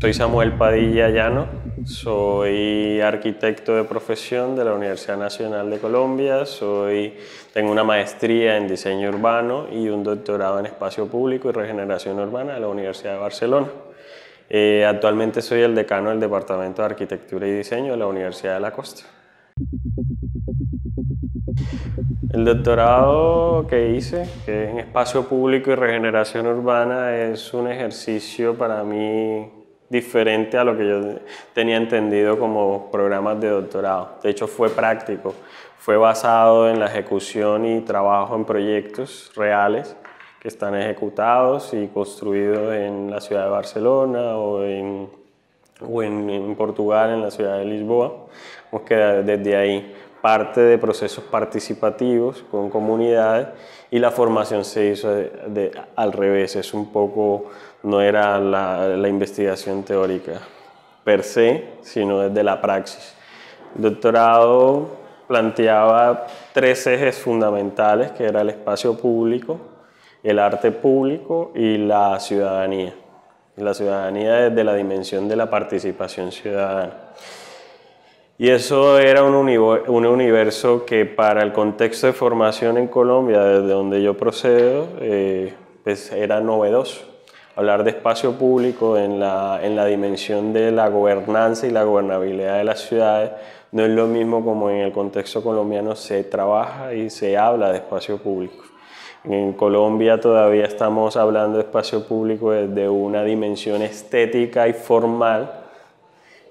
Soy Samuel Padilla Llano, soy arquitecto de profesión de la Universidad Nacional de Colombia, soy, tengo una maestría en diseño urbano y un doctorado en espacio público y regeneración urbana de la Universidad de Barcelona. Eh, actualmente soy el decano del Departamento de Arquitectura y Diseño de la Universidad de la Costa. El doctorado que hice, que en espacio público y regeneración urbana, es un ejercicio para mí diferente a lo que yo tenía entendido como programas de doctorado. De hecho, fue práctico. Fue basado en la ejecución y trabajo en proyectos reales que están ejecutados y construidos en la ciudad de Barcelona o en, o en, Portugal, en la ciudad de Lisboa. Vamos que desde ahí parte de procesos participativos con comunidades y la formación se hizo de, al revés, es un poco, no era la, la, investigación teórica per se, sino desde la praxis. El doctorado planteaba tres ejes fundamentales, que era el espacio público, el arte público y la ciudadanía. La ciudadanía desde la dimensión de la participación ciudadana. Y eso era un, universo que para el contexto de formación en Colombia, desde donde yo procedo, eh, pues era novedoso. Hablar de espacio público en la, en la dimensión de la gobernanza y la gobernabilidad de las ciudades no es lo mismo como en el contexto colombiano se trabaja y se habla de espacio público. En Colombia todavía estamos hablando de espacio público desde una dimensión estética y formal,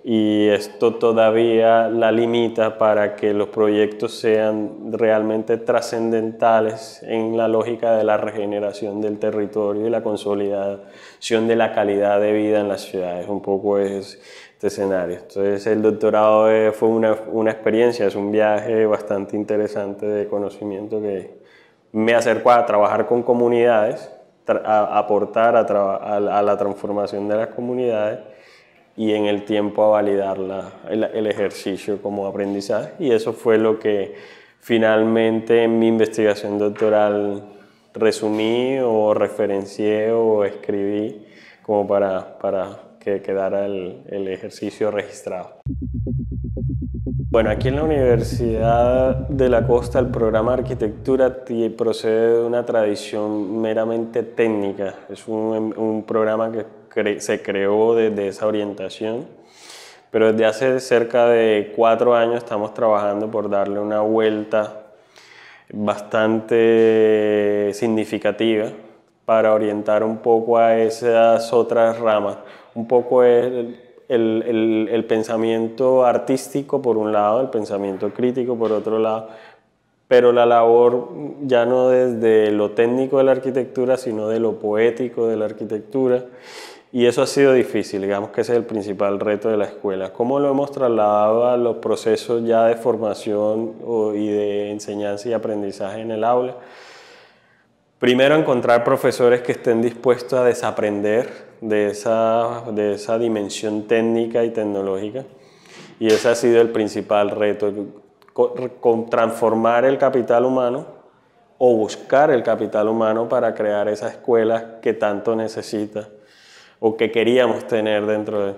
y esto todavía la limita para que los proyectos sean realmente trascendentales en la lógica de la regeneración del territorio y la consolidación de la calidad de vida en las ciudades. Un poco es este escenario. Entonces el doctorado eh, fue una, experiencia, es un viaje bastante interesante de conocimiento que me acercó a trabajar con comunidades, a aportar a la transformación de las comunidades y en el tiempo a validar el, ejercicio como aprendizaje. Y eso fue lo que finalmente en mi investigación doctoral resumí o referencié o escribí como para, para que quedara el, ejercicio registrado. Bueno, aquí en la Universidad de la Costa el programa arquitectura procede de una tradición meramente técnica. Es un, un programa que se creó desde esa orientación, pero desde hace cerca de cuatro años estamos trabajando por darle una vuelta bastante significativa para orientar un poco a esas otras ramas. Un poco el, el, el pensamiento artístico por un lado, el pensamiento crítico por otro lado, pero la labor ya no desde lo técnico de la arquitectura, sino de lo poético de la arquitectura y eso ha sido difícil, digamos que ese es el principal reto de la escuela. ¿Cómo lo hemos trasladado a los procesos ya de formación y de enseñanza y aprendizaje en el aula? Primero, encontrar profesores que estén dispuestos a desaprender de esa, de esa dimensión técnica y tecnológica. Y ese ha sido el principal reto, transformar el capital humano o buscar el capital humano para crear esas escuela que tanto necesita o que queríamos tener dentro de.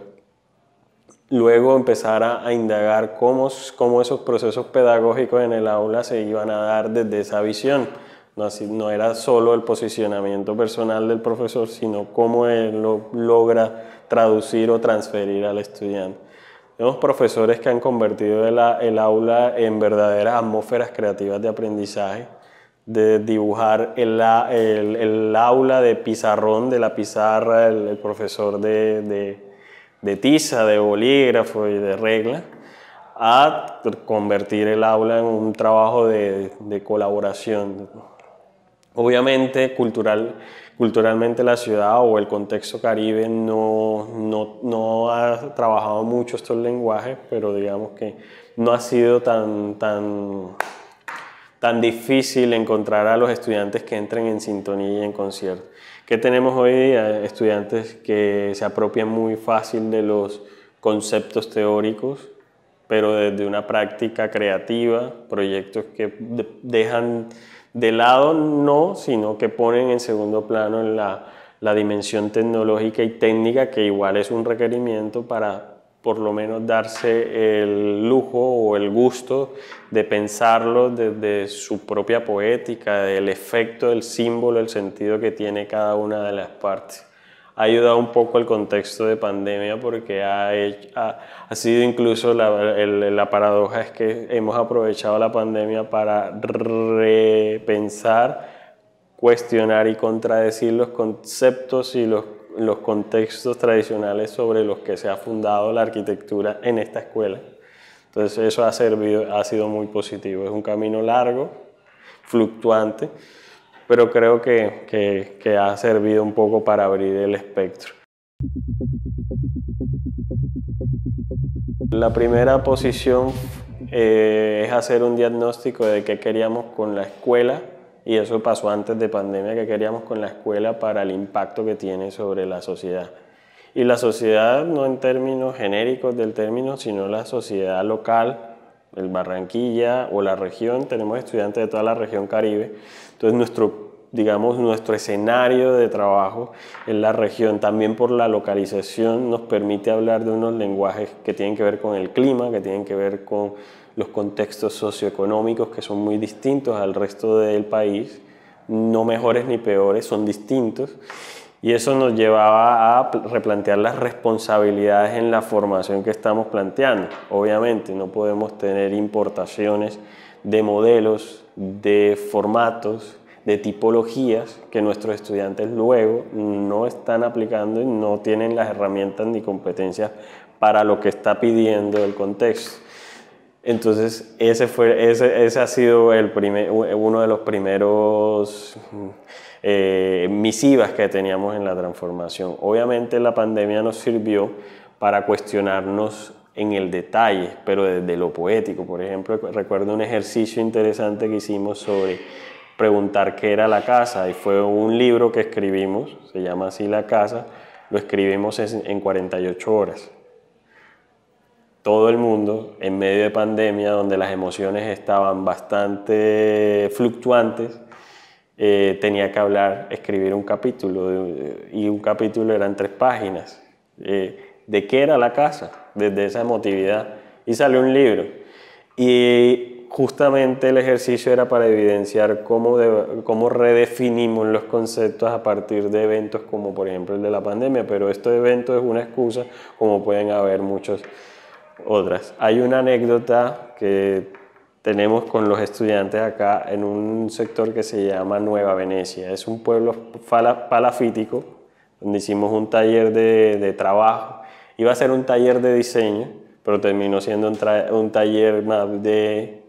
Luego empezar a, indagar cómo, esos procesos pedagógicos en el aula se iban a dar desde esa visión. No, era solo el posicionamiento personal del profesor, sino cómo él lo logra traducir o transferir al estudiante. Tenemos profesores que han convertido el aula en verdaderas atmósferas creativas de aprendizaje de dibujar el, el, el, aula de pizarrón de la pizarra, el, profesor de, de, de, tiza, de bolígrafo y de regla, a convertir el aula en un trabajo de, de colaboración. Obviamente, cultural, culturalmente la ciudad o el contexto caribe no, no, no, ha trabajado mucho estos lenguajes, pero digamos que no ha sido tan, tan tan difícil encontrar a los estudiantes que entren en sintonía y en concierto. ¿Qué tenemos hoy día? Estudiantes que se apropian muy fácil de los conceptos teóricos, pero desde una práctica creativa, proyectos que dejan de lado no, sino que ponen en segundo plano la, la dimensión tecnológica y técnica, que igual es un requerimiento para por lo menos darse el lujo o el gusto de pensarlo desde su propia poética, del efecto, del símbolo, el sentido que tiene cada una de las partes. Ha ayudado un poco el contexto de pandemia porque ha, ha, ha sido incluso la, la paradoja es que hemos aprovechado la pandemia para repensar, cuestionar y contradecir los conceptos y los los contextos tradicionales sobre los que se ha fundado la arquitectura en esta escuela. Entonces eso ha, servido, ha sido muy positivo. Es un camino largo, fluctuante, pero creo que, ha servido un poco para abrir el espectro. La primera posición eh, es hacer un diagnóstico de qué queríamos con la escuela y eso pasó antes de pandemia que queríamos con la escuela para el impacto que tiene sobre la sociedad. Y la sociedad no en términos genéricos del término, sino la sociedad local, el Barranquilla o la región, tenemos estudiantes de toda la región Caribe. Entonces nuestro digamos, nuestro escenario de trabajo en la región, también por la localización, nos permite hablar de unos lenguajes que tienen que ver con el clima, que tienen que ver con los contextos socioeconómicos que son muy distintos al resto del país, no mejores ni peores, son distintos. Y eso nos llevaba a replantear las responsabilidades en la formación que estamos planteando. Obviamente, no podemos tener importaciones de modelos, de formatos, de tipologías que nuestros estudiantes luego no están aplicando y no tienen las herramientas ni competencias para lo que está pidiendo el contexto. Entonces, ese, fue, ese, ha sido el primer, uno de los primeros mm, eh, misivas que teníamos en la transformación. Obviamente la pandemia nos sirvió para cuestionarnos en el detalle, pero desde lo poético. Por ejemplo, recuerdo un ejercicio interesante que hicimos sobre preguntar qué era la casa y fue un libro que escribimos, se llama así La casa, lo escribimos en 48 horas todo el mundo en medio de pandemia, donde las emociones estaban bastante fluctuantes, eh, tenía que hablar, escribir un capítulo, y un capítulo eran tres páginas. Eh, ¿De qué era la casa? Desde esa emotividad. Y salió un libro. Y justamente el ejercicio era para evidenciar cómo, cómo redefinimos los conceptos a partir de eventos como por ejemplo el de la pandemia, pero este evento es una excusa como pueden haber muchos otras. Hay una anécdota que tenemos con los estudiantes acá en un sector que se llama Nueva Venecia. Es un pueblo palafítico donde hicimos un taller de, de trabajo. Iba a ser un taller de diseño, pero terminó siendo un, un taller más de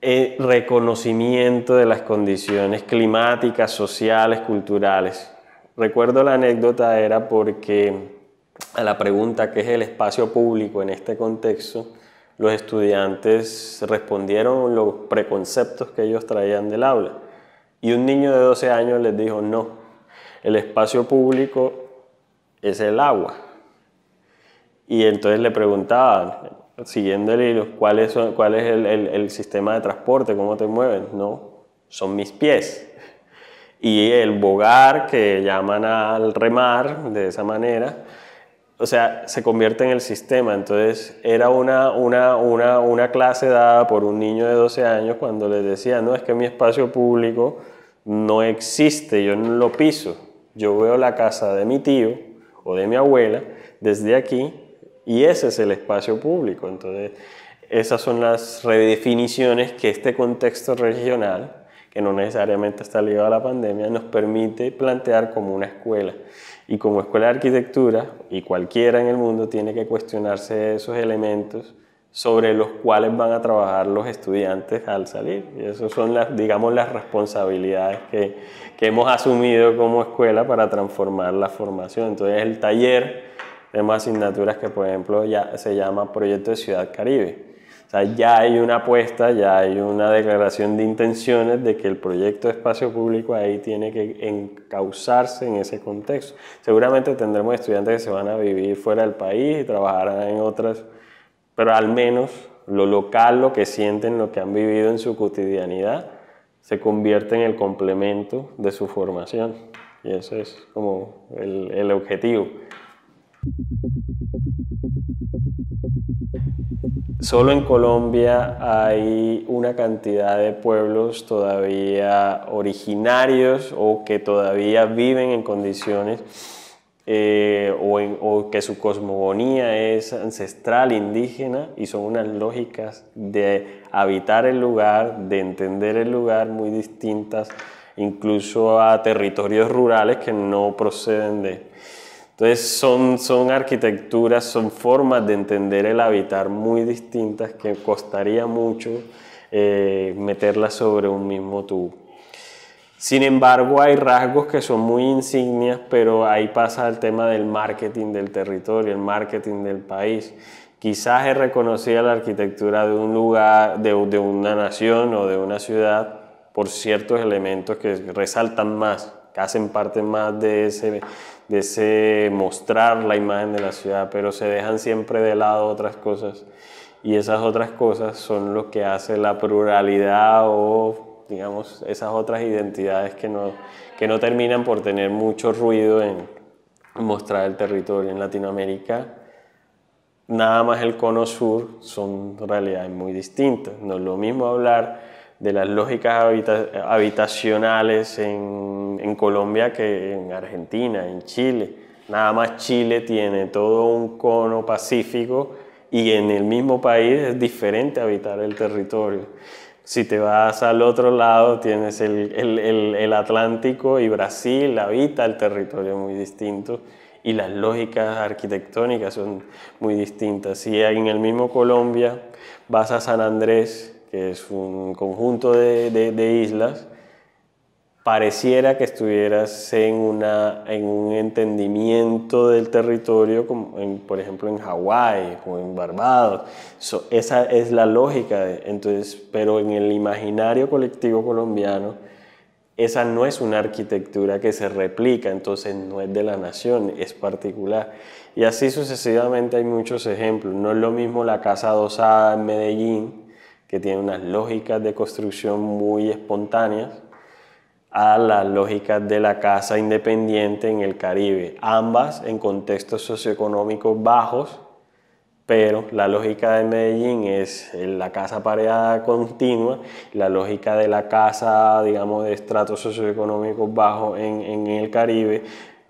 eh, reconocimiento de las condiciones climáticas, sociales, culturales. Recuerdo la anécdota era porque a la pregunta qué es el espacio público en este contexto, los estudiantes respondieron los preconceptos que ellos traían del aula. Y un niño de 12 años les dijo, no, el espacio público es el agua. Y entonces le preguntaban, siguiendo el hilo, ¿cuál es, el, el sistema de transporte? ¿Cómo te mueven? No, son mis pies. Y el bogar, que llaman al remar de esa manera, o sea, se convierte en el sistema. Entonces, era una, clase dada por un niño de 12 años cuando le decía, no, es que mi espacio público no existe, yo no lo piso. Yo veo la casa de mi tío o de mi abuela desde aquí y ese es el espacio público. Entonces, esas son las redefiniciones que este contexto regional que no necesariamente está ligado a la pandemia, nos permite plantear como una escuela. Y como escuela de arquitectura, y cualquiera en el mundo tiene que cuestionarse esos elementos sobre los cuales van a trabajar los estudiantes al salir. Y esas son, las, digamos, las responsabilidades que, hemos asumido como escuela para transformar la formación. Entonces, el taller tenemos asignaturas que, por ejemplo, ya se llama Proyecto de Ciudad Caribe o sea, ya hay una apuesta, ya hay una declaración de intenciones de que el proyecto de espacio público ahí tiene que encauzarse en ese contexto. Seguramente tendremos estudiantes que se van a vivir fuera del país y trabajarán en otras, pero al menos lo local, lo que sienten, lo que han vivido en su cotidianidad, se convierte en el complemento de su formación. Y ese es como el, el objetivo. Solo en Colombia hay una cantidad de pueblos todavía originarios o que todavía viven en condiciones eh, o, que su cosmogonía es ancestral indígena y son unas lógicas de habitar el lugar, de entender el lugar muy distintas, incluso a territorios rurales que no proceden de, entonces son, son arquitecturas, son formas de entender el habitar muy distintas que costaría mucho eh, meterlas sobre un mismo tubo. Sin embargo, hay rasgos que son muy insignias, pero ahí pasa el tema del marketing del territorio, el marketing del país. Quizás es reconocida la arquitectura de un lugar, de una nación o de una ciudad por ciertos elementos que resaltan más, que hacen parte más de ese de ese mostrar la imagen de la ciudad, pero se dejan siempre de lado otras cosas y esas otras cosas son lo que hace la pluralidad o digamos esas otras identidades que no, que no terminan por tener mucho ruido en mostrar el territorio en Latinoamérica. Nada más el cono sur son realidades muy distintas. No es lo mismo hablar de las lógicas habitacionales en, Colombia que en Argentina, en Chile. Nada más Chile tiene todo un cono pacífico y en el mismo país es diferente habitar el territorio. Si te vas al otro lado, tienes el, el Atlántico y Brasil habita el territorio muy distinto y las lógicas arquitectónicas son muy distintas. Si en el mismo Colombia vas a San Andrés, que es un conjunto de, islas, pareciera que estuvieras en, una, en un entendimiento del territorio, como por ejemplo en Hawái o en Barbados. esa es la lógica, entonces, pero en el imaginario colectivo colombiano, esa no es una arquitectura que se replica, entonces no es de la nación, es particular. Y así sucesivamente hay muchos ejemplos. No es lo mismo la casa adosada en Medellín que tiene unas lógicas de construcción muy espontáneas a las lógicas de la casa independiente en el Caribe, ambas en contextos socioeconómicos bajos, pero la lógica de Medellín es eh, la casa pareada continua, la lógica de la casa, digamos, de estratos socioeconómicos bajos en, en el Caribe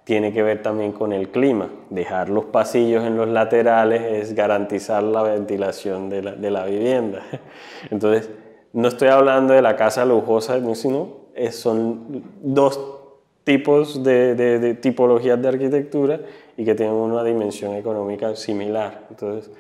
tiene que ver también con el clima. Dejar los pasillos en los laterales es garantizar la ventilación de la, vivienda. Entonces, no estoy hablando de la casa lujosa, sino son dos tipos de, tipologías de arquitectura y que tienen una dimensión económica similar. Entonces,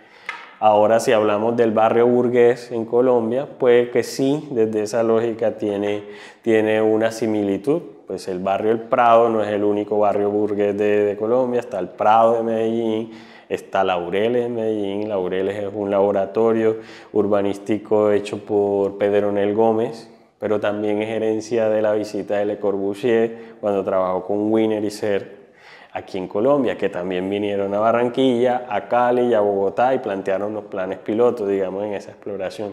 ahora si hablamos del barrio burgués en Colombia, puede que sí, desde esa lógica tiene, tiene una similitud, pues el barrio El Prado no es el único barrio burgués de, Colombia, está el Prado de Medellín, está Laureles de Medellín. Laureles es un laboratorio urbanístico hecho por Pedro Pedronel Gómez, pero también es herencia de la visita de Le Corbusier cuando trabajó con Wiener y Ser aquí en Colombia, que también vinieron a Barranquilla, a Cali y a Bogotá y plantearon los planes pilotos, digamos, en esa exploración.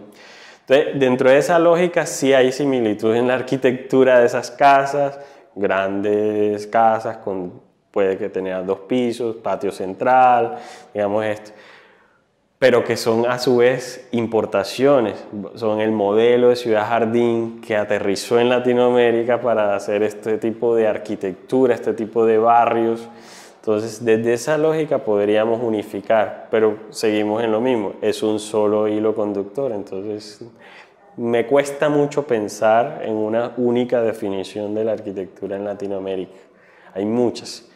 Entonces, dentro de esa lógica sí hay similitud en la arquitectura de esas casas, grandes casas con puede que tengan dos pisos, patio central, digamos esto, pero que son a su vez importaciones, son el modelo de ciudad jardín que aterrizó en Latinoamérica para hacer este tipo de arquitectura, este tipo de barrios entonces, desde esa lógica podríamos unificar, pero seguimos en lo mismo, es un solo hilo conductor, entonces me cuesta mucho pensar en una única definición de la arquitectura en Latinoamérica. Hay muchas,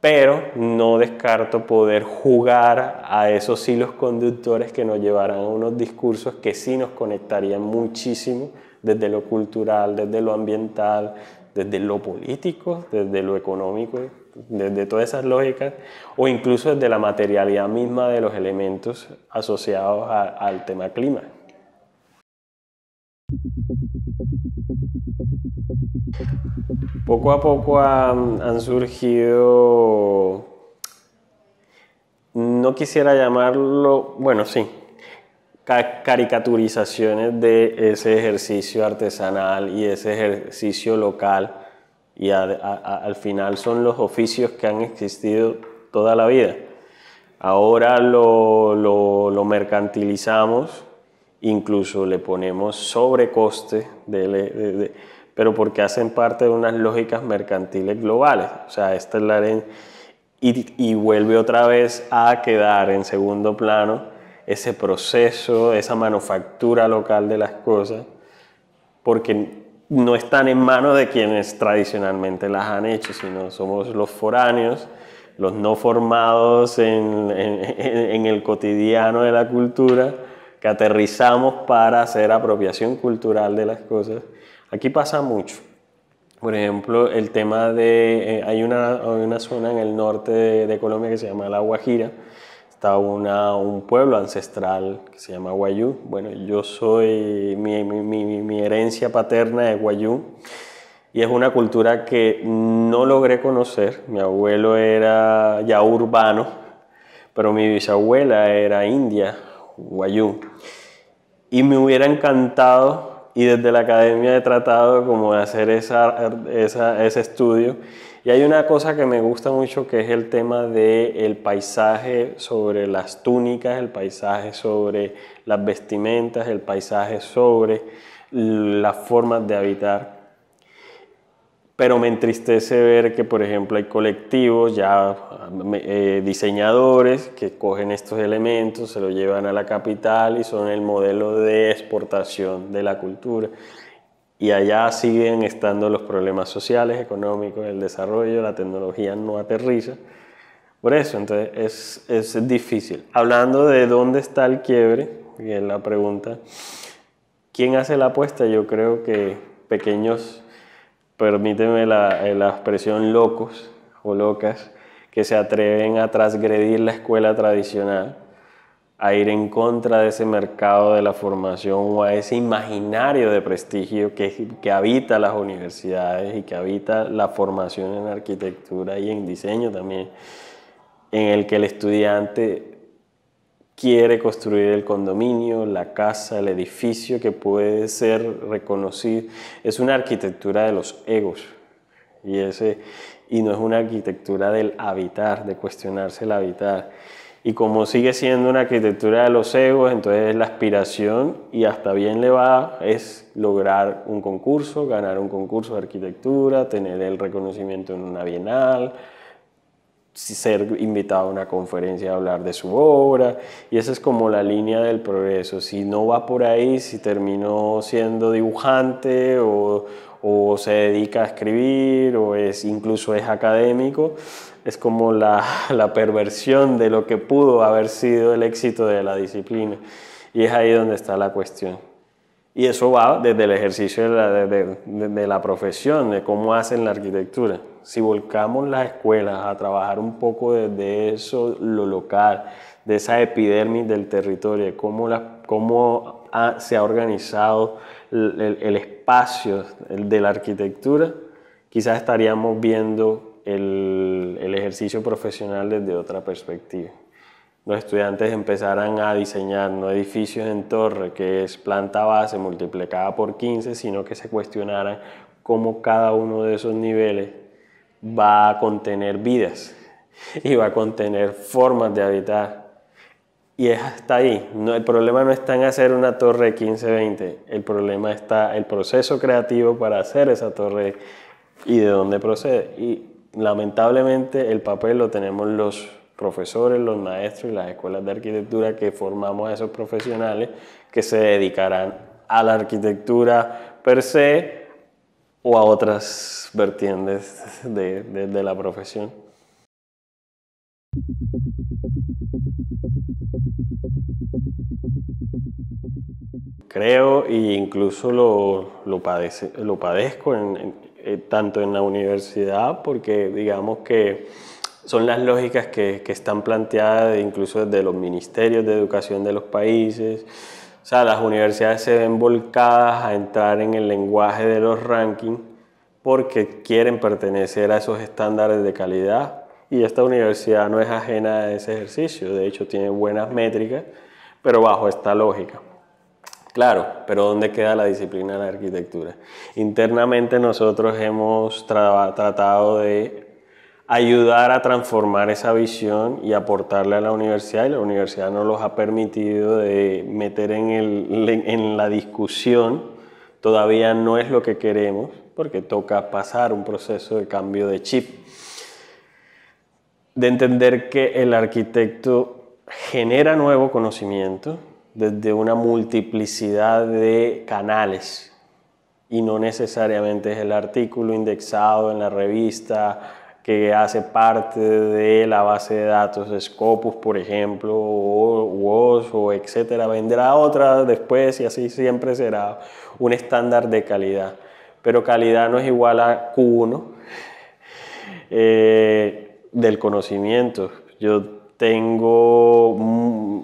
pero no descarto poder jugar a esos hilos conductores que nos llevarán a unos discursos que sí nos conectarían muchísimo desde lo cultural, desde lo ambiental, desde lo político, desde lo económico desde todas esas lógicas o incluso desde la materialidad misma de los elementos asociados al tema clima. Poco a poco han surgido, no quisiera llamarlo, bueno, sí, caricaturizaciones de ese ejercicio artesanal y ese ejercicio local y al final son los oficios que han existido toda la vida. Ahora lo, mercantilizamos, incluso le ponemos sobrecoste, de, pero porque hacen parte de unas lógicas mercantiles globales. O sea, esta es la Y, y, vuelve otra vez a quedar en segundo plano ese proceso, esa manufactura local de las cosas, porque no están en manos de quienes tradicionalmente las han hecho, sino somos los foráneos, los no formados en, el cotidiano de la cultura, que aterrizamos para hacer apropiación cultural de las cosas. Aquí pasa mucho. Por ejemplo, el tema de... Eh, hay, una, zona en el norte de Colombia que se llama La Guajira, está una, un pueblo ancestral que se llama Guayú. Bueno, yo soy, mi, herencia paterna es Guayú y es una cultura que no logré conocer. Mi abuelo era ya urbano, pero mi bisabuela era india, Guayú. Y me hubiera encantado, y desde la academia he tratado como de hacer esa, esa, ese estudio, y hay una cosa que me gusta mucho que es el tema del paisaje sobre las túnicas, el paisaje sobre las vestimentas, el paisaje sobre las formas de habitar. Pero me entristece ver que, por ejemplo, hay colectivos, ya eh, diseñadores, que cogen estos elementos, se los llevan a la capital y son el modelo de exportación de la cultura. Y allá siguen estando los problemas sociales, económicos, el desarrollo, la tecnología no aterriza. Por eso, entonces, es, es difícil. Hablando de dónde está el quiebre, que es la pregunta, ¿quién hace la apuesta? Yo creo que pequeños, permíteme la, eh, la expresión locos o locas, que se atreven a transgredir la escuela tradicional a ir en contra de ese mercado de la formación o a ese imaginario de prestigio que, habita las universidades y que habita la formación en arquitectura y en diseño también, en el que el estudiante quiere construir el condominio, la casa, el edificio que puede ser reconocido. Es una arquitectura de los egos y, y no es una arquitectura del habitar, de cuestionarse el habitar. Y como sigue siendo una arquitectura de los egos, entonces la aspiración y hasta bien le va es lograr un concurso, ganar un concurso de arquitectura, tener el reconocimiento en una bienal, ser invitado a una conferencia a hablar de su obra. Y esa es como la línea del progreso. Si no va por ahí, si terminó siendo dibujante o, o se dedica a escribir o es incluso es académico, es como la, la perversión de lo que pudo haber sido el éxito de la disciplina. Y es ahí donde está la cuestión. Y eso va desde el ejercicio de la, de, de, la, profesión, de cómo hacen la arquitectura. Si volcamos las escuelas a trabajar un poco desde eso, lo local, de esa epidermis del territorio, cómo, la, cómo se ha organizado el, espacio, espacios de la arquitectura, quizás estaríamos viendo el, ejercicio profesional desde otra perspectiva. Los estudiantes empezarán a diseñar no edificios en torre, que es planta base multiplicada por 15, sino que se cuestionaran cómo cada uno de esos niveles va a contener vidas y va a contener formas de habitar y hasta ahí. No, el problema no está en hacer una torre 15-20, el problema está el proceso creativo para hacer esa torre y de dónde procede. Y lamentablemente el papel lo tenemos los profesores, los maestros y las escuelas de arquitectura que formamos a esos profesionales que se dedicarán a la arquitectura per se o a otras vertientes de, de la profesión. creo e incluso lo, lo, lo padezco en, eh, tanto en la universidad porque digamos que son las lógicas que, que, están planteadas incluso desde los ministerios de educación de los países. O sea, las universidades se ven volcadas a entrar en el lenguaje de los rankings porque quieren pertenecer a esos estándares de calidad y esta universidad no es ajena a ese ejercicio, de hecho tiene buenas métricas, pero bajo esta lógica. Claro, pero ¿dónde queda la disciplina de la arquitectura? Internamente nosotros hemos tratado de ayudar a transformar esa visión y aportarle a la universidad y la universidad nos los ha permitido de meter en la discusión, todavía no es lo que queremos, porque toca pasar un proceso de cambio de chip, de entender que el arquitecto genera nuevo conocimiento, desde una multiplicidad de canales y no necesariamente es el artículo indexado en la revista que hace parte de la base de datos Scopus, por ejemplo, o WOS, o etcétera. Vendrá otra después y así siempre será un estándar de calidad. Pero calidad no es igual a Q1 eh, del conocimiento. Yo tengo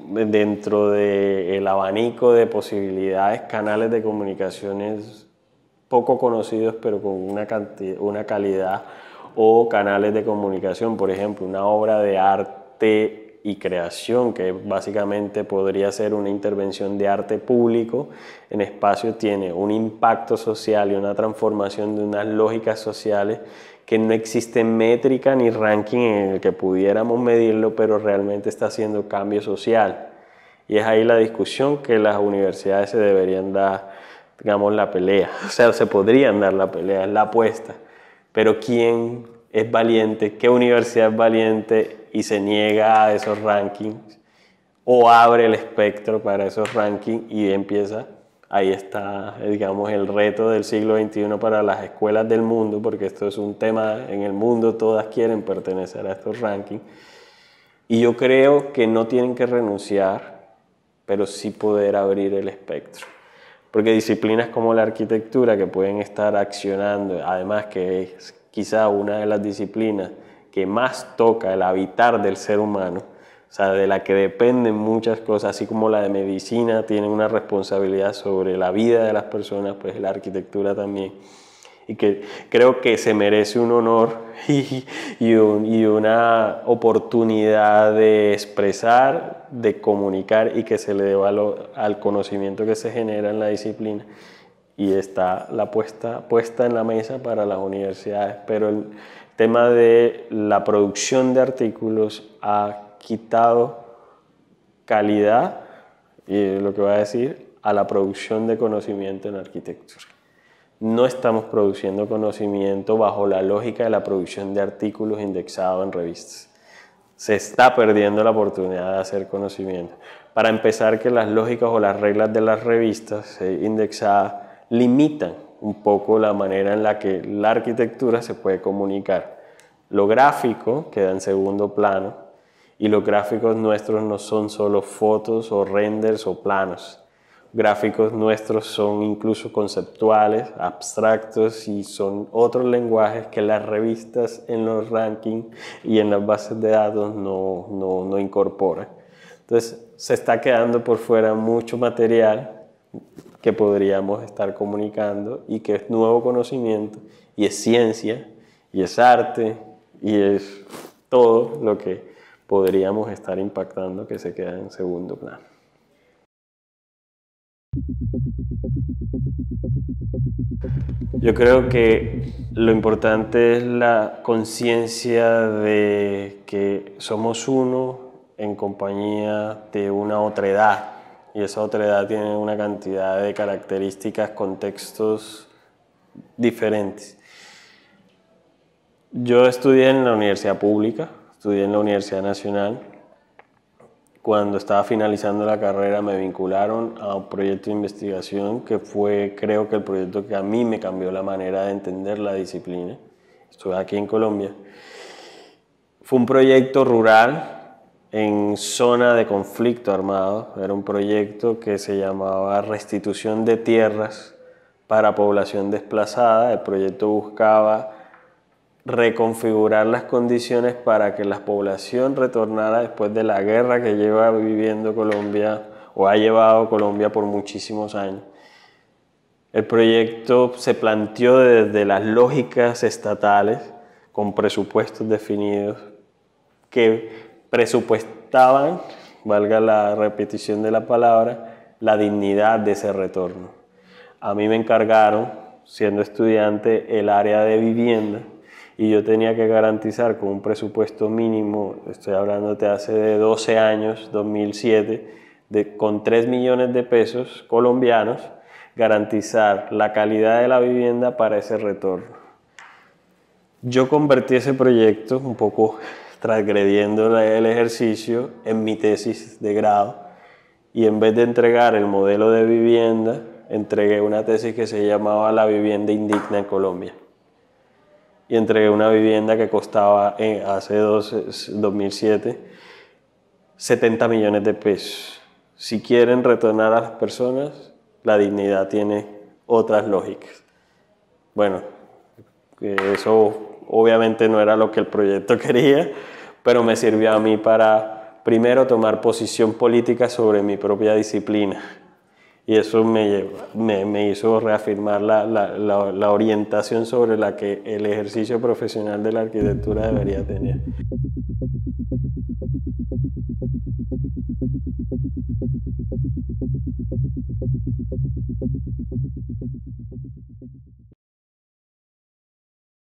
dentro del abanico de posibilidades canales de comunicaciones poco conocidos pero con una, una calidad o canales de comunicación, por ejemplo, una obra de arte y creación que básicamente podría ser una intervención de arte público en espacio tiene un impacto social y una transformación de unas lógicas sociales que no existe métrica ni ranking en el que pudiéramos medirlo, pero realmente está haciendo cambio social. Y es ahí la discusión que las universidades se deberían dar, digamos, la pelea. O sea, se podrían dar la pelea, es la apuesta. Pero ¿quién es valiente? ¿Qué universidad es valiente y se niega a esos rankings? O abre el espectro para esos rankings y empieza ahí está, digamos, el reto del siglo XXI para las escuelas del mundo, porque esto es un tema en el mundo, todas quieren pertenecer a estos rankings. Y yo creo que no tienen que renunciar, pero sí poder abrir el espectro. Porque disciplinas como la arquitectura que pueden estar accionando, además que es quizá una de las disciplinas que más toca el habitar del ser humano, o de la que dependen muchas cosas, así como la de medicina tiene una responsabilidad sobre la vida de las personas, pues la arquitectura también. Y que creo que se merece un honor y, una oportunidad de expresar, de comunicar y que se le dé valor al conocimiento que se genera en la disciplina y está la puesta, puesta en la mesa para las universidades, pero el tema de la producción de artículos a quitado calidad, y lo que voy a decir, a la producción de conocimiento en arquitectura. No estamos produciendo conocimiento bajo la lógica de la producción de artículos indexados en revistas. Se está perdiendo la oportunidad de hacer conocimiento. Para empezar, que las lógicas o las reglas de las revistas eh, indexadas limitan un poco la manera en la que la arquitectura se puede comunicar. Lo gráfico queda en segundo plano, y los gráficos nuestros no son solo fotos o renders o planos. Gráficos nuestros son incluso conceptuales, abstractos y son otros lenguajes que las revistas en los rankings y en las bases de datos no, no, no incorporan. Entonces se está quedando por fuera mucho material que podríamos estar comunicando y que es nuevo conocimiento y es ciencia y es arte y es todo lo que podríamos estar impactando que se queda en segundo plano. Yo creo que lo importante es la conciencia de que somos uno en compañía de una otra edad y esa otra edad tiene una cantidad de características, contextos diferentes. Yo estudié en la universidad pública, estudié en la Universidad Nacional. Cuando estaba finalizando la carrera me vincularon a un proyecto de investigación que fue, creo que el proyecto que a mí me cambió la manera de entender la disciplina. Estuve aquí en Colombia. Fue un proyecto rural en zona de conflicto armado. Era un proyecto que se llamaba Restitución de Tierras para Población Desplazada. El proyecto buscaba reconfigurar las condiciones para que la población retornara después de la guerra que lleva viviendo Colombia o ha llevado Colombia por muchísimos años. El proyecto se planteó desde las lógicas estatales, con presupuestos definidos, que presupuestaban, valga la repetición de la palabra, la dignidad de ese retorno. A mí me encargaron, siendo estudiante, el área de vivienda y yo tenía que garantizar con un presupuesto mínimo, estoy hablando de hace de 12 años, 2007, de, con 3 millones de pesos colombianos, garantizar la calidad de la vivienda para ese retorno. Yo convertí ese proyecto, un poco transgrediendo el ejercicio, en mi tesis de grado y en vez de entregar el modelo de vivienda, entregué una tesis que se llamaba La vivienda indigna en Colombia y entregué una vivienda que costaba eh, hace dos, 2007 70 millones de pesos. Si quieren retornar a las personas, la dignidad tiene otras lógicas. Bueno, eh, eso obviamente no era lo que el proyecto quería, pero me sirvió a mí para primero tomar posición política sobre mi propia disciplina y eso me, me, me hizo reafirmar la, la, la orientación sobre la que el ejercicio profesional de la arquitectura debería tener.